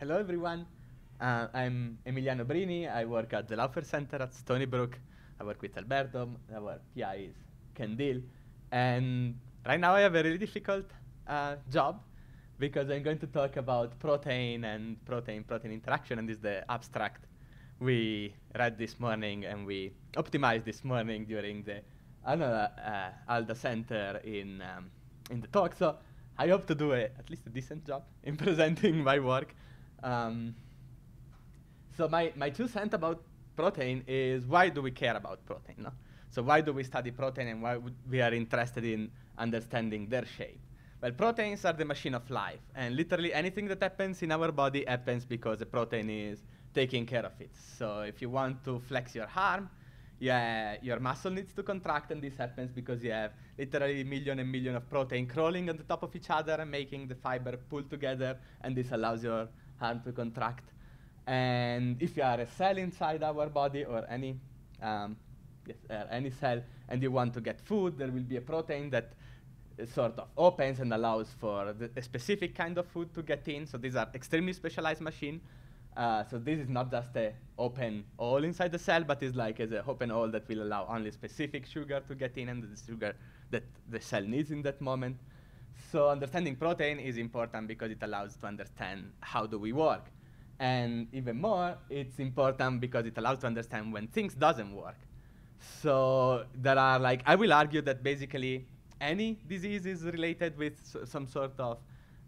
Hello, everyone. Uh, I'm Emiliano Brini. I work at the Laufer Center at Stony Brook. I work with Alberto. Our PI is Kendil. And right now I have a really difficult uh, job because I'm going to talk about protein and protein-protein interaction, and this is the abstract we read this morning and we optimized this morning during the uh, ALDA Center in, um, in the talk. So I hope to do a, at least a decent job in presenting my work. Um, so my, my two cents about protein is why do we care about protein? No? So why do we study protein and why we are interested in understanding their shape? Well, proteins are the machine of life, and literally anything that happens in our body happens because a protein is taking care of it. So if you want to flex your arm, yeah, your muscle needs to contract, and this happens because you have literally million and million of protein crawling on the top of each other and making the fiber pull together, and this allows your hard to contract. And if you are a cell inside our body or any, um, yes, uh, any cell and you want to get food, there will be a protein that uh, sort of opens and allows for a specific kind of food to get in. So these are extremely specialized machine. Uh, so this is not just a open hole inside the cell, but it's like an open hole that will allow only specific sugar to get in and the sugar that the cell needs in that moment. So understanding protein is important because it allows to understand how do we work. And even more, it's important because it allows to understand when things doesn't work. So there are like, I will argue that basically any disease is related with some sort of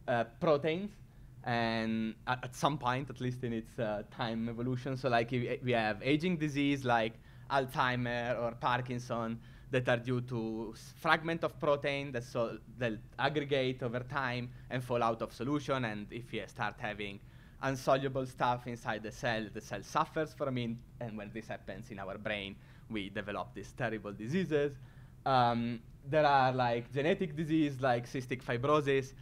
uh, proteins and at, at, some point, at least in its uh, time evolution. So like if we have aging disease like Alzheimer or Parkinson, that are due to fragment of protein that, so that aggregate over time and fall out of solution. And if you start having insoluble stuff inside the cell, the cell suffers from it. And when this happens in our brain, we develop these terrible diseases. Um, there are like genetic disease like cystic fibrosis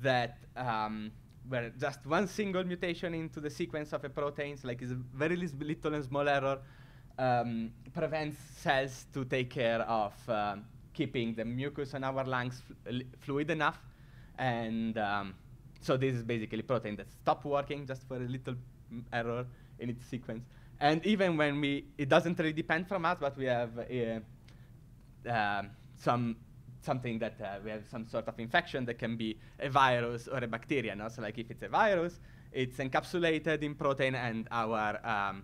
that um, where just one single mutation into the sequence of a protein, so like is a very little and small error um, prevents cells to take care of um, keeping the mucus in our lungs fl fluid enough. And um, so this is basically protein that stopped working just for a little mm, error in its sequence. And even when we, it doesn't really depend from us, but we have uh, uh, some something that uh, we have some sort of infection that can be a virus or a bacteria. No? So like if it's a virus, it's encapsulated in protein and our um,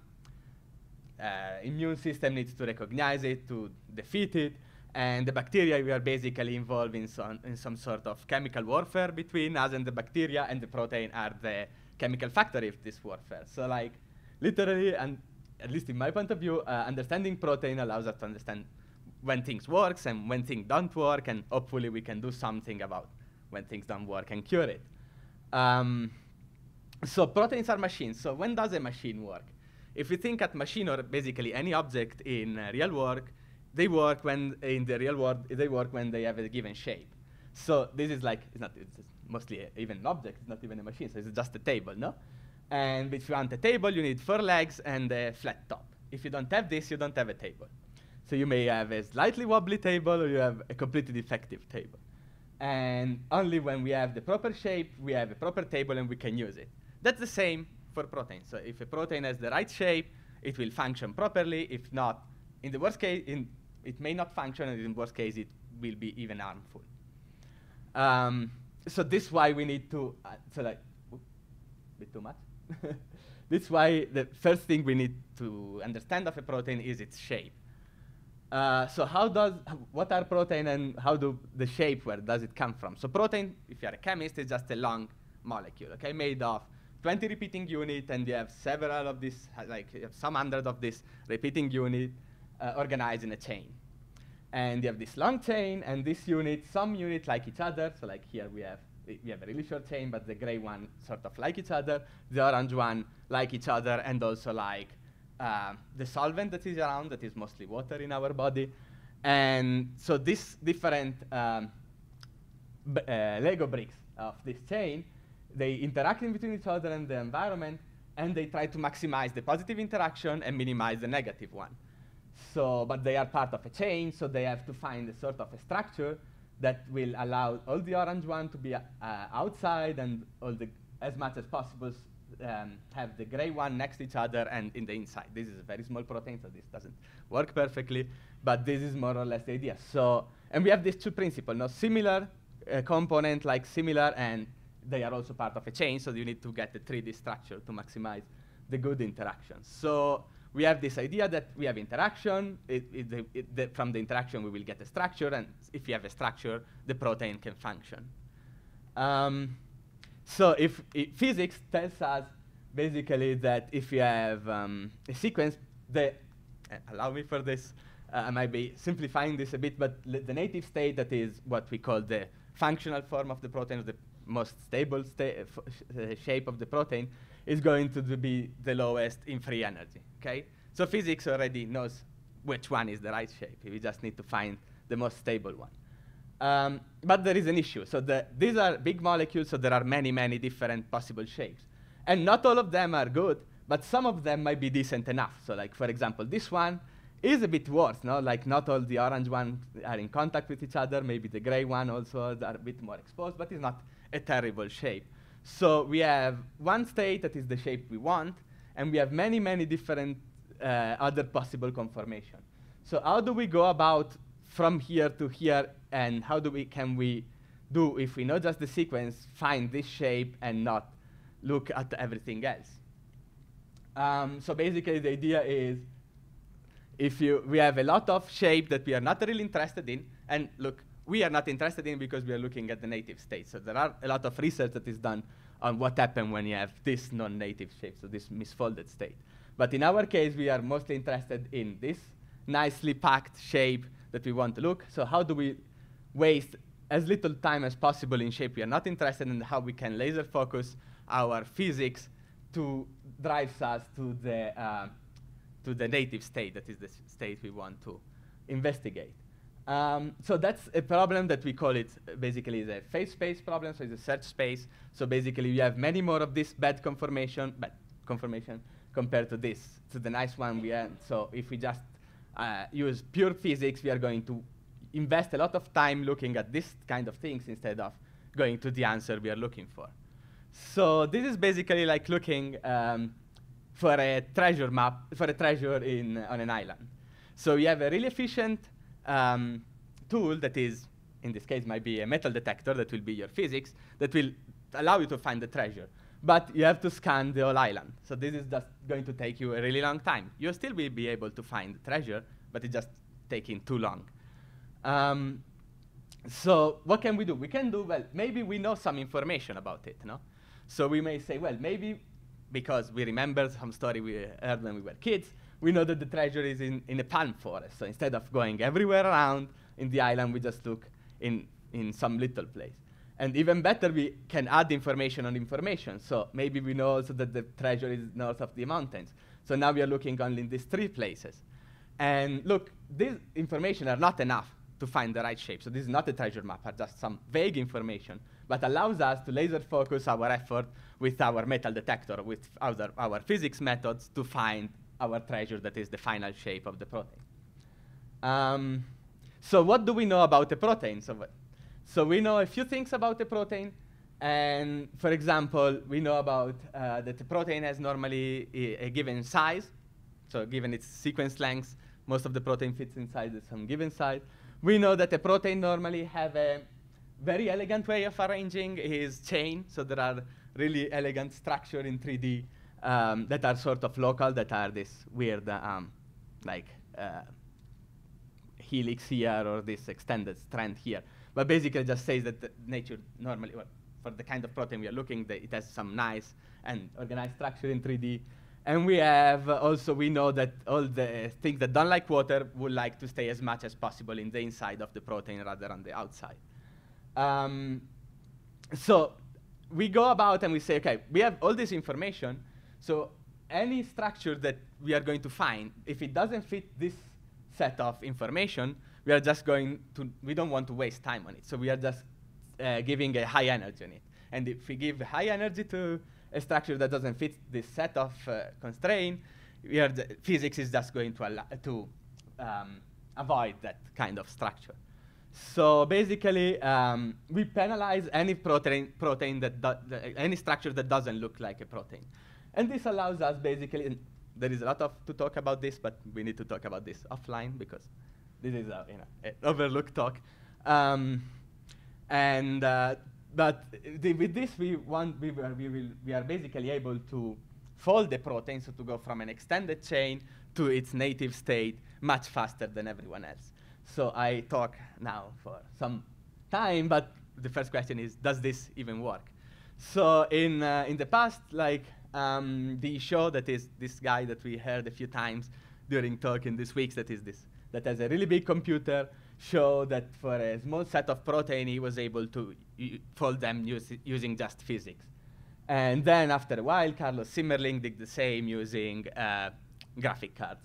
uh, immune system needs to recognize it, to defeat it, and the bacteria we are basically involved in some, in some sort of chemical warfare between us and the bacteria, and the protein are the chemical factor of this warfare. So like, literally, and at least in my point of view, uh, understanding protein allows us to understand when things works and when things don't work, and hopefully we can do something about when things don't work and cure it. Um, so proteins are machines. So when does a machine work? If you think at machine or basically any object in uh, real work, they work when in the real world they work when they have a given shape. So this is like it's not it's mostly a, even an object. It's not even a machine. So it's just a table, no? And if you want a table, you need four legs and a flat top. If you don't have this, you don't have a table. So you may have a slightly wobbly table or you have a completely defective table. And only when we have the proper shape, we have a proper table and we can use it. That's the same for protein. So if a protein has the right shape, it will function properly. If not, in the worst case, in it may not function, and in worst case, it will be even harmful. Um, so this why we need to, uh, so like, bit too much. this why the first thing we need to understand of a protein is its shape. Uh, so how does, what are protein and how do the shape, where does it come from? So protein, if you're a chemist, is just a long molecule, okay, made of 20 repeating unit, and you have several of this, like some hundred of this repeating unit uh, organized in a chain. And you have this long chain, and this unit, some units like each other, so like here we have we have a really short chain, but the gray one sort of like each other, the orange one like each other, and also like uh, the solvent that is around, that is mostly water in our body. And so these different um, uh, Lego bricks of this chain they interact in between each other and the environment, and they try to maximize the positive interaction and minimize the negative one. So, but they are part of a chain, so they have to find a sort of a structure that will allow all the orange one to be uh, outside and all the, as much as possible um, have the gray one next to each other and in the inside. This is a very small protein, so this doesn't work perfectly, but this is more or less the idea. So, and we have these two principles, no? similar uh, component like similar and they are also part of a chain, so you need to get the 3D structure to maximize the good interactions. So we have this idea that we have interaction. It, it, it, the, from the interaction, we will get a structure, and if you have a structure, the protein can function. Um, so if physics tells us basically that if you have um, a sequence, the uh, allow me for this. Uh, I might be simplifying this a bit, but the native state that is what we call the functional form of the protein, the most stable sta shape of the protein is going to be the lowest in free energy, okay? So physics already knows which one is the right shape. We just need to find the most stable one. Um, but there is an issue. So the, these are big molecules, so there are many, many different possible shapes. And not all of them are good, but some of them might be decent enough. So like, for example, this one is a bit worse, no? Like not all the orange ones are in contact with each other. Maybe the gray one also are a bit more exposed, but it's not a terrible shape. So we have one state that is the shape we want, and we have many, many different uh, other possible conformation. So how do we go about from here to here, and how do we can we do if we know just the sequence, find this shape and not look at everything else? Um, so basically, the idea is if you we have a lot of shape that we are not really interested in, and look, we are not interested in because we are looking at the native state. So there are a lot of research that is done on what happens when you have this non-native shape, so this misfolded state. But in our case, we are mostly interested in this nicely packed shape that we want to look. So how do we waste as little time as possible in shape we are not interested in, how we can laser focus our physics to drives us to the, uh, to the native state, that is the state we want to investigate. Um, so that's a problem that we call it uh, basically the phase space problem, so it's a search space. So basically we have many more of this bad conformation, bad conformation compared to this, to the nice one we had. So if we just uh, use pure physics, we are going to invest a lot of time looking at this kind of things instead of going to the answer we are looking for. So this is basically like looking um, for a treasure map, for a treasure in, on an island. So we have a really efficient um, tool that is, in this case, might be a metal detector that will be your physics, that will allow you to find the treasure. But you have to scan the whole island. So this is just going to take you a really long time. You still will be able to find the treasure, but it's just taking too long. Um, so what can we do? We can do, well, maybe we know some information about it, no? So we may say, well, maybe because we remember some story we heard when we were kids, we know that the treasure is in, in a palm forest. So instead of going everywhere around in the island, we just look in, in some little place. And even better, we can add information on information. So maybe we know also that the treasure is north of the mountains. So now we are looking only in these three places. And look, these information are not enough to find the right shape. So this is not a treasure map, but just some vague information, but allows us to laser focus our effort with our metal detector, with our, our physics methods to find our treasure that is the final shape of the protein. Um, so what do we know about the protein? So, so we know a few things about the protein. And for example, we know about uh, that the protein has normally a, a given size. So given its sequence length, most of the protein fits inside some given size. We know that the protein normally have a very elegant way of arranging his chain. So there are really elegant structure in 3D um, that are sort of local, that are this weird, um, like, uh, helix here or this extended strand here. But basically just says that nature normally, well, for the kind of protein we are looking, it has some nice and organized structure in 3D. And we have uh, also, we know that all the things that don't like water would like to stay as much as possible in the inside of the protein rather than the outside. Um, so we go about and we say, okay, we have all this information, so any structure that we are going to find, if it doesn't fit this set of information, we are just going to, we don't want to waste time on it. So we are just uh, giving a high energy on it. And if we give high energy to a structure that doesn't fit this set of uh, constraint, we are physics is just going to, to um, avoid that kind of structure. So basically, um, we penalize any protein, protein that, that any structure that doesn't look like a protein. And this allows us basically, and there is a lot of to talk about this, but we need to talk about this offline because this is a, you know, an overlooked talk. Um, and uh, but with this, we want we, we, will, we are basically able to fold the protein, so to go from an extended chain to its native state much faster than everyone else. So I talk now for some time, but the first question is, does this even work? So in uh, in the past, like um, the show that is this guy that we heard a few times during talk in this week that is this, that has a really big computer, show that for a small set of protein, he was able to fold them using just physics. And then after a while, Carlos Simmerling did the same using uh, graphic cards.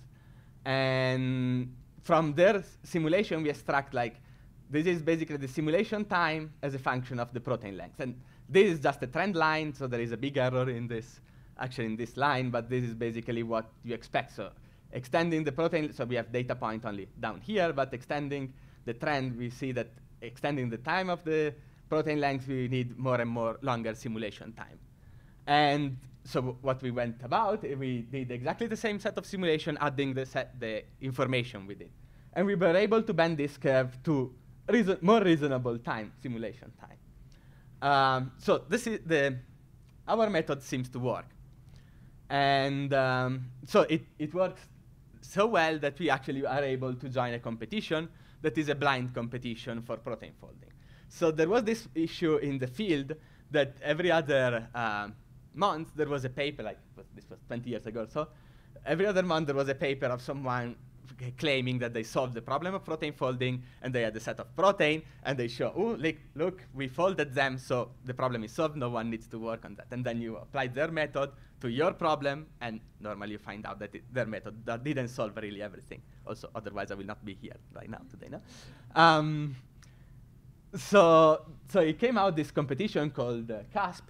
And from their simulation, we extract like, this is basically the simulation time as a function of the protein length. And this is just a trend line, so there is a big error in this actually in this line, but this is basically what you expect. So extending the protein, so we have data point only down here, but extending the trend, we see that extending the time of the protein length, we need more and more longer simulation time. And so what we went about, eh, we did exactly the same set of simulation, adding the, set, the information with it. And we were able to bend this curve to reason more reasonable time, simulation time. Um, so this is the, our method seems to work. And um, so it, it works so well that we actually are able to join a competition that is a blind competition for protein folding. So there was this issue in the field that every other uh, month there was a paper, like this was 20 years ago or so, every other month there was a paper of someone claiming that they solved the problem of protein folding and they had a set of protein and they show, oh, look, look, we folded them, so the problem is solved, no one needs to work on that. And then you apply their method to your problem and normally you find out that their method that didn't solve really everything. Also, otherwise I will not be here right now today. No? Um, so, so it came out this competition called uh, CASP,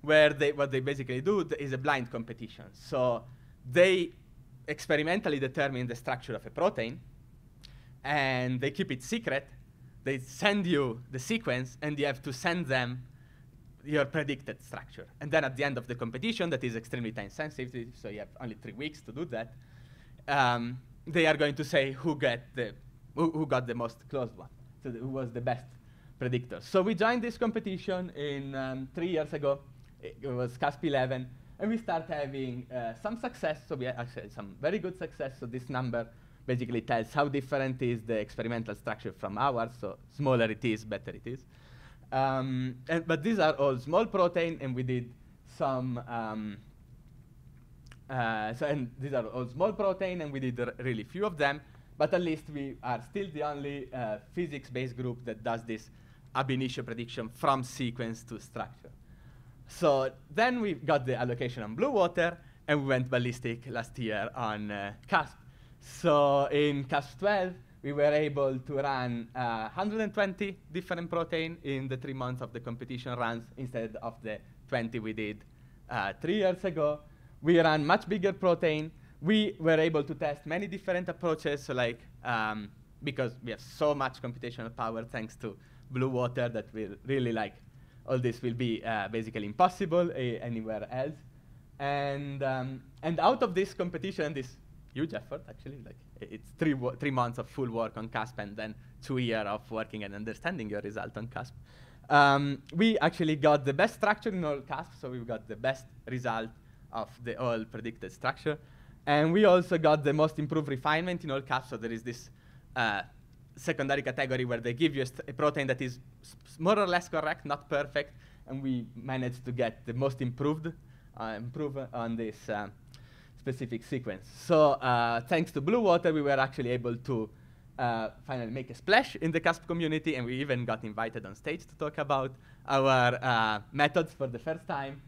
where they, what they basically do is a blind competition. So they experimentally determine the structure of a protein, and they keep it secret. They send you the sequence, and you have to send them your predicted structure. And then at the end of the competition, that is extremely time sensitive, so you have only three weeks to do that, um, they are going to say who, get the, who, who got the most closed one, so who was the best predictor. So we joined this competition in um, three years ago. It, it was CASP 11 and we start having uh, some success. So we actually some very good success. So this number basically tells how different is the experimental structure from ours. So smaller it is, better it is. Um, and, but these are all small protein, and we did some. Um, uh, so and these are all small protein, and we did really few of them. But at least we are still the only uh, physics-based group that does this ab initio prediction from sequence to structure. So then we got the allocation on Blue Water, and we went ballistic last year on uh, CASP. So in CASP 12, we were able to run uh, 120 different protein in the three months of the competition runs instead of the 20 we did uh, three years ago. We ran much bigger protein. We were able to test many different approaches, so like um, because we have so much computational power thanks to Blue Water that we really like all this will be uh, basically impossible uh, anywhere else. And, um, and out of this competition, this huge effort, actually, like it's three, three months of full work on CASP and then two years of working and understanding your result on CASP. Um, we actually got the best structure in all CASP, so we got the best result of the all predicted structure. And we also got the most improved refinement in all CASP, so there is this uh, secondary category where they give you a, a protein that is more or less correct, not perfect, and we managed to get the most improved uh, improve on this uh, specific sequence. So uh, thanks to Blue Water, we were actually able to uh, finally make a splash in the CASP community, and we even got invited on stage to talk about our uh, methods for the first time.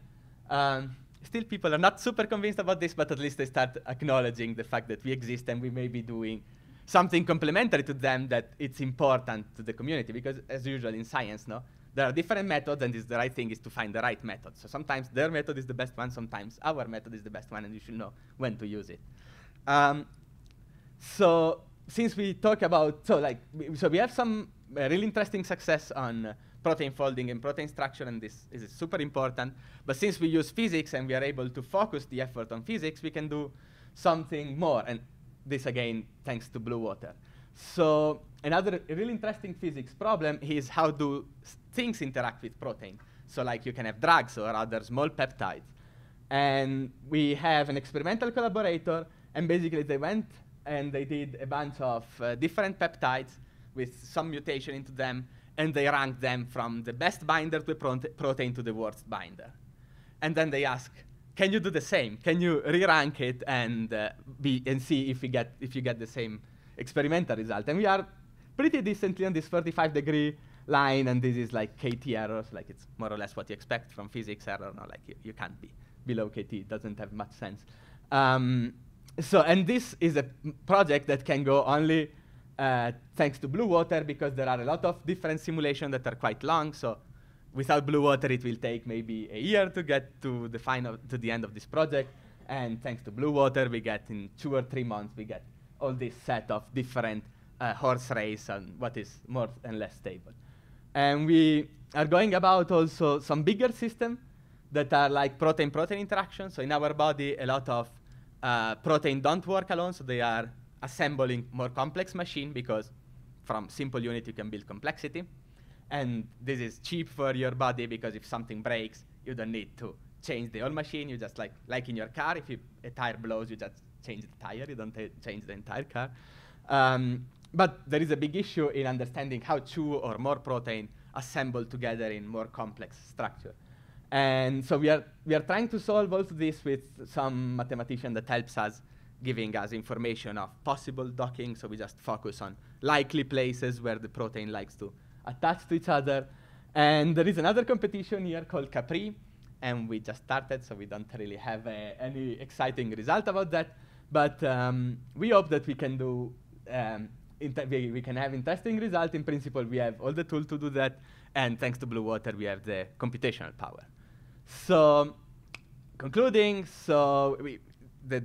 Um, still people are not super convinced about this, but at least they start acknowledging the fact that we exist and we may be doing something complementary to them that it's important to the community because as usual in science no there are different methods and the right thing is to find the right method so sometimes their method is the best one sometimes our method is the best one and you should know when to use it um, so since we talk about so like so we have some uh, really interesting success on uh, protein folding and protein structure and this is super important but since we use physics and we are able to focus the effort on physics we can do something more and this again thanks to blue water. So another really interesting physics problem is how do things interact with protein? So like you can have drugs or other small peptides. And we have an experimental collaborator, and basically they went and they did a bunch of uh, different peptides with some mutation into them, and they ranked them from the best binder to prote protein to the worst binder. And then they asked, can you do the same? Can you re-rank it and uh, be and see if you get if you get the same experimental result? And we are pretty decently on this 35 degree line, and this is like KT errors, like it's more or less what you expect from physics error. No, like you, you can't be below KT; it doesn't have much sense. Um, so, and this is a project that can go only uh, thanks to Blue Water because there are a lot of different simulations that are quite long. So without Blue Water, it will take maybe a year to get to the final, to the end of this project. And thanks to Blue Water, we get in two or three months, we get all this set of different uh, horse race and what is more and less stable. And we are going about also some bigger system that are like protein-protein interactions. So in our body, a lot of uh, protein don't work alone, so they are assembling more complex machine because from simple unit you can build complexity. And this is cheap for your body because if something breaks, you don't need to change the whole machine. You just like, like in your car, if you, a tire blows, you just change the tire. You don't change the entire car. Um, but there is a big issue in understanding how two or more protein assemble together in more complex structure. And so we are, we are trying to solve also this with some mathematician that helps us giving us information of possible docking. So we just focus on likely places where the protein likes to attached to each other. And there is another competition here called Capri, and we just started, so we don't really have uh, any exciting result about that. But um, we hope that we can do, um, we, we can have interesting result. In principle, we have all the tools to do that, and thanks to Blue Water, we have the computational power. So, concluding, so we, the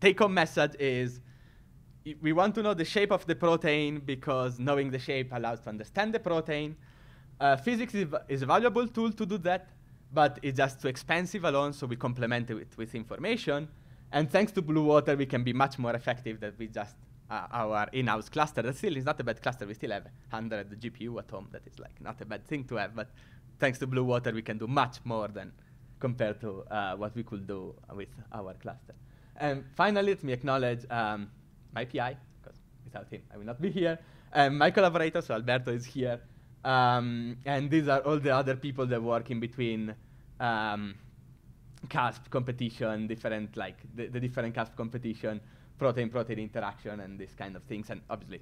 take-home message is we want to know the shape of the protein because knowing the shape allows to understand the protein. Uh, physics is, is a valuable tool to do that, but it's just too expensive alone, so we complement it with, with information. And thanks to Blue Water, we can be much more effective than we just uh, our in-house cluster. That still is not a bad cluster. We still have 100 GPU at home. That is like not a bad thing to have. But thanks to Blue Water, we can do much more than compared to uh, what we could do with our cluster. And finally, let me acknowledge um, my PI, because without him, I will not be here. And um, my collaborator, so Alberto is here. Um, and these are all the other people that work in between um, CASP competition, different like the, the different CASP competition, protein-protein interaction, and this kind of things. And obviously,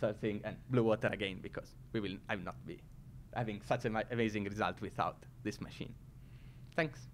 third thing, and blue water again, because we will, I will not be having such an amazing result without this machine. Thanks.